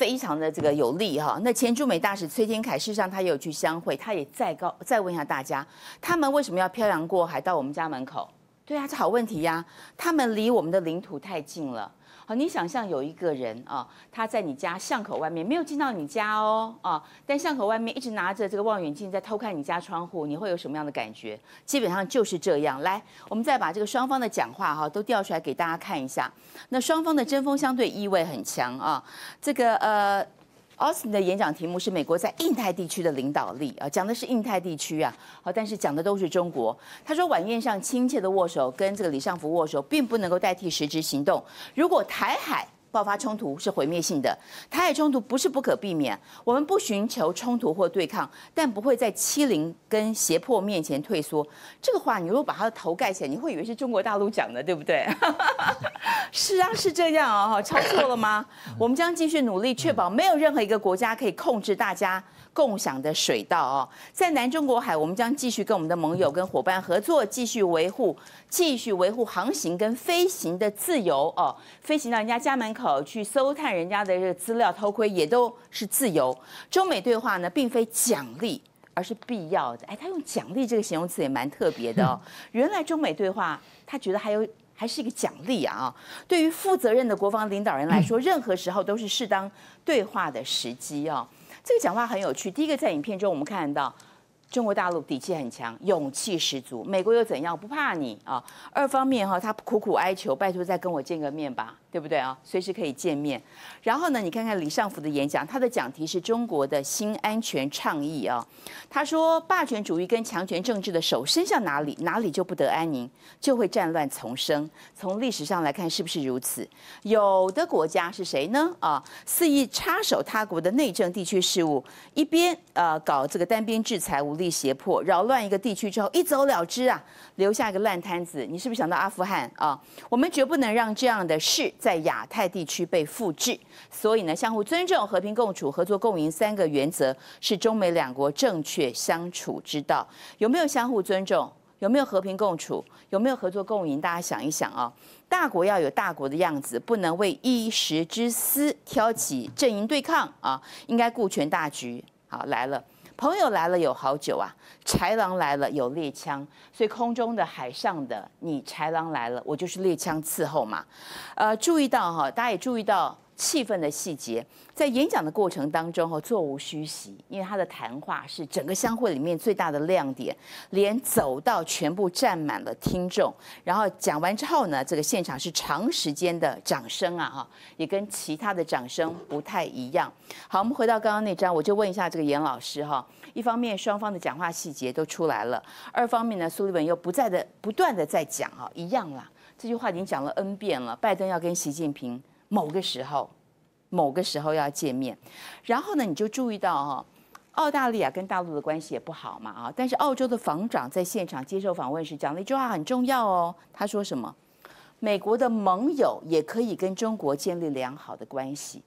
非常的这个有利哈，那前驻美大使崔天凯事实上他也有去相会，他也再告再问一下大家，他们为什么要漂洋过海到我们家门口？对啊，这好问题呀，他们离我们的领土太近了。好，你想象有一个人啊，他在你家巷口外面没有进到你家哦，啊，但巷口外面一直拿着这个望远镜在偷看你家窗户，你会有什么样的感觉？基本上就是这样。来，我们再把这个双方的讲话哈都调出来给大家看一下，那双方的针锋相对意味很强啊，这个呃。奥斯汀的演讲题目是“美国在印太地区的领导力”，啊，讲的是印太地区啊，好，但是讲的都是中国。他说，晚宴上亲切的握手跟这个李尚福握手，并不能够代替实质行动。如果台海，爆发冲突是毁灭性的。台海冲突不是不可避免。我们不寻求冲突或对抗，但不会在欺凌跟胁迫面前退缩。这个话，你如果把他的头盖起来，你会以为是中国大陆讲的，对不对？是啊，是这样啊，哈，抄错了吗？我们将继续努力，确保没有任何一个国家可以控制大家。共享的水道哦，在南中国海，我们将继续跟我们的盟友、跟伙伴合作，继续维护、继续维护航行跟飞行的自由哦。飞行到人家家门口去搜探人家的这个资料，偷窥也都是自由。中美对话呢，并非奖励，而是必要的。哎，他用“奖励”这个形容词也蛮特别的哦。原来中美对话，他觉得还有还是一个奖励啊。对于负责任的国防领导人来说，任何时候都是适当对话的时机哦。这个讲话很有趣。第一个，在影片中我们看到中国大陆底气很强，勇气十足。美国又怎样？不怕你啊！二方面哈，他苦苦哀求，拜托再跟我见个面吧。对不对啊？随时可以见面。然后呢，你看看李尚福的演讲，他的讲题是中国的新安全倡议啊。他说，霸权主义跟强权政治的手伸向哪里，哪里就不得安宁，就会战乱丛生。从历史上来看，是不是如此？有的国家是谁呢？啊，肆意插手他国的内政、地区事务，一边呃搞这个单边制裁、武力胁迫，扰乱一个地区之后，一走了之啊，留下一个烂摊子。你是不是想到阿富汗啊？我们绝不能让这样的事。在亚太地区被复制，所以呢，相互尊重、和平共处、合作共赢三个原则是中美两国正确相处之道。有没有相互尊重？有没有和平共处？有没有合作共赢？大家想一想啊，大国要有大国的样子，不能为一时之私挑起阵营对抗啊，应该顾全大局。好，来了。朋友来了有好酒啊，豺狼来了有猎枪，所以空中的、海上的，你豺狼来了，我就是猎枪伺候嘛。呃，注意到哈，大家也注意到。气氛的细节，在演讲的过程当中，哈，座无虚席，因为他的谈话是整个相会里面最大的亮点，连走到全部站满了听众。然后讲完之后呢，这个现场是长时间的掌声啊，哈，也跟其他的掌声不太一样。好，我们回到刚刚那张，我就问一下这个严老师哈，一方面双方的讲话细节都出来了，二方面呢，苏利文又不在的，不断的在讲哈，一样啦，这句话已经讲了 N 遍了，拜登要跟习近平。某个时候，某个时候要见面，然后呢，你就注意到哈，澳大利亚跟大陆的关系也不好嘛啊，但是澳洲的防长在现场接受访问时讲了一句话很重要哦，他说什么？美国的盟友也可以跟中国建立良好的关系。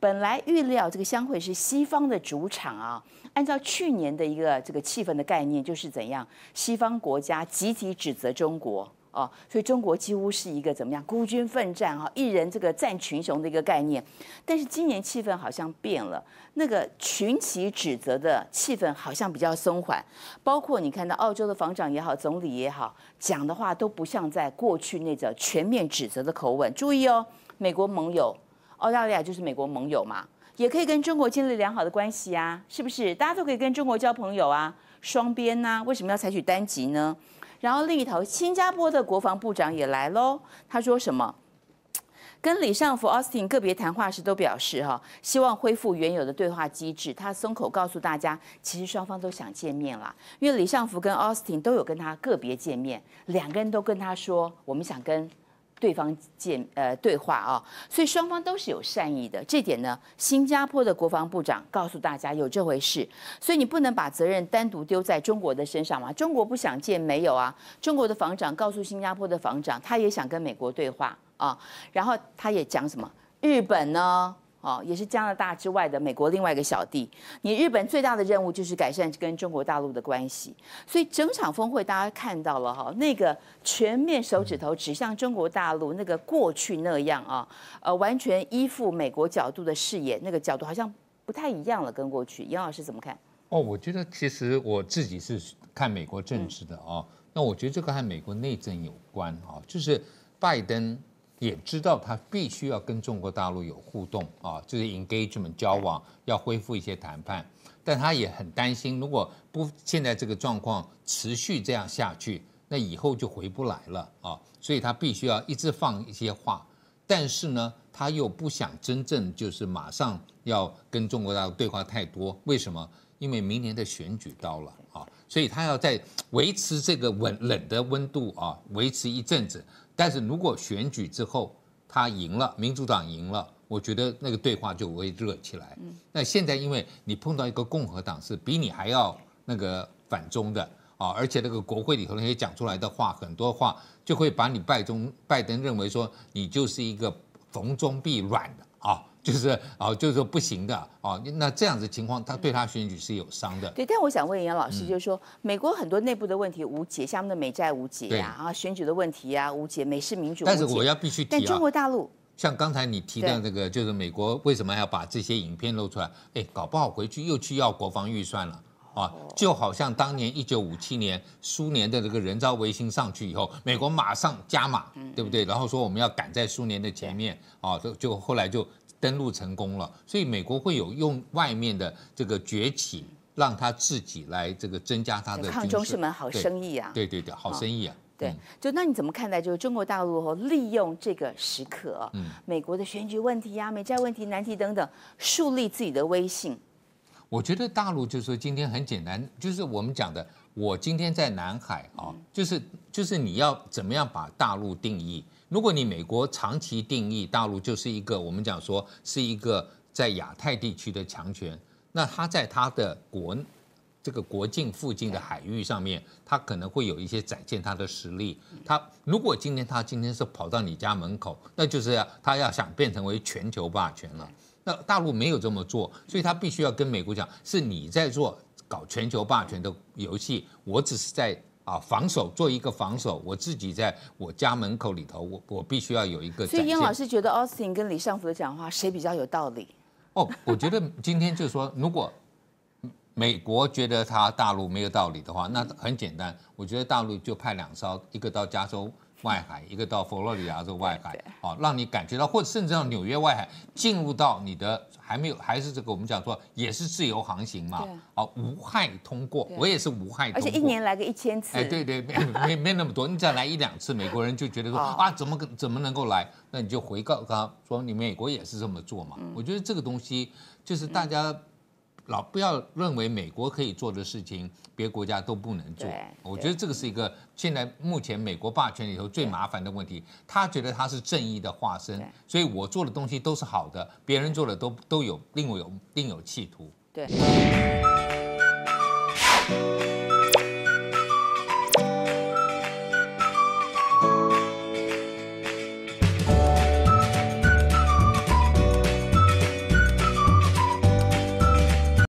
本来预料这个相会是西方的主场啊，按照去年的一个这个气氛的概念，就是怎样西方国家积极指责中国。哦，所以中国几乎是一个怎么样孤军奋战哈，一人这个战群雄的一个概念。但是今年气氛好像变了，那个群起指责的气氛好像比较松缓。包括你看到澳洲的防长也好，总理也好，讲的话都不像在过去那种全面指责的口吻。注意哦，美国盟友，澳大利亚就是美国盟友嘛，也可以跟中国建立良好的关系呀，是不是？大家都可以跟中国交朋友啊，双边呐，为什么要采取单极呢？然后另一头，新加坡的国防部长也来喽。他说什么？跟李尚福、Austin 个别谈话时都表示，哈，希望恢复原有的对话机制。他松口告诉大家，其实双方都想见面了，因为李尚福跟 Austin 都有跟他个别见面，两个人都跟他说，我们想跟。对方见呃对话啊，所以双方都是有善意的，这点呢，新加坡的国防部长告诉大家有这回事，所以你不能把责任单独丢在中国的身上嘛，中国不想见没有啊，中国的防长告诉新加坡的防长，他也想跟美国对话啊，然后他也讲什么日本呢？哦，也是加拿大之外的美国另外一个小弟。你日本最大的任务就是改善跟中国大陆的关系，所以整场峰会大家看到了哈，那个全面手指头指向中国大陆，那个过去那样啊，呃，完全依附美国角度的视野，那个角度好像不太一样了，跟过去。杨老师怎么看？哦，我觉得其实我自己是看美国政治的啊，那我觉得这个和美国内政有关啊，就是拜登。也知道他必须要跟中国大陆有互动啊，就是 engagement 交往，要恢复一些谈判。但他也很担心，如果不现在这个状况持续这样下去，那以后就回不来了啊。所以他必须要一直放一些话，但是呢，他又不想真正就是马上要跟中国大陆对话太多。为什么？因为明年的选举到了啊，所以他要在维持这个稳冷的温度啊，维持一阵子。但是如果选举之后他赢了，民主党赢了，我觉得那个对话就会热起来。那现在因为你碰到一个共和党是比你还要那个反中的啊，而且那个国会里头那些讲出来的话，很多话就会把你拜中拜登认为说你就是一个逢中必软的啊。就是啊，就是说不行的啊。那这样子情况，他对他选举是有伤的。对，但我想问杨老师，就是说美国很多内部的问题无解，像的美债无解呀，啊，选举的问题呀无解，美式民主但是我要必须提，但中国大陆像刚才你提到这个，就是美国为什么要把这些影片露出来？哎，搞不好回去又去要国防预算了啊！就好像当年一九五七年苏联的这个人造卫星上去以后，美国马上加码，对不对？然后说我们要赶在苏联的前面啊，就就后来就。登陆成功了，所以美国会有用外面的这个崛起，让他自己来这个增加他的。抗中是门好生意啊。对对对，好生意啊。对，就那你怎么看待？就是中国大陆和利用这个时刻，美国的选举问题呀、美债问题、难题等等，树立自己的威信。我觉得大陆就是说今天很简单，就是我们讲的，我今天在南海啊，就是就是你要怎么样把大陆定义。如果你美国长期定义大陆就是一个，我们讲说是一个在亚太地区的强权，那他在他的国这个国境附近的海域上面，他可能会有一些展现他的实力。他如果今天他今天是跑到你家门口，那就是他要想变成为全球霸权了。那大陆没有这么做，所以他必须要跟美国讲，是你在做搞全球霸权的游戏，我只是在。啊，防守做一个防守，我自己在我家门口里头，我我必须要有一个。所以，英老师觉得 Austin 跟李尚福的讲话谁比较有道理？哦，我觉得今天就是说，如果美国觉得他大陆没有道理的话，那很简单，我觉得大陆就派两艘，一个到加州。外海一个到佛罗里达州外海，哦，让你感觉到，或者甚至到纽约外海，进入到你的还没有还是这个我们讲说也是自由航行嘛，哦，无害通过，我也是无害通过，而且一年来个一千次，哎，对对，没没没那么多，你再来一两次，美国人就觉得说啊，怎么怎么能够来，那你就回告他说你美国也是这么做嘛，我觉得这个东西就是大家。老不要认为美国可以做的事情，别国家都不能做。我觉得这个是一个现在目前美国霸权里头最麻烦的问题。他觉得他是正义的化身，所以我做的东西都是好的，别人做的都都有另有另有企图。对。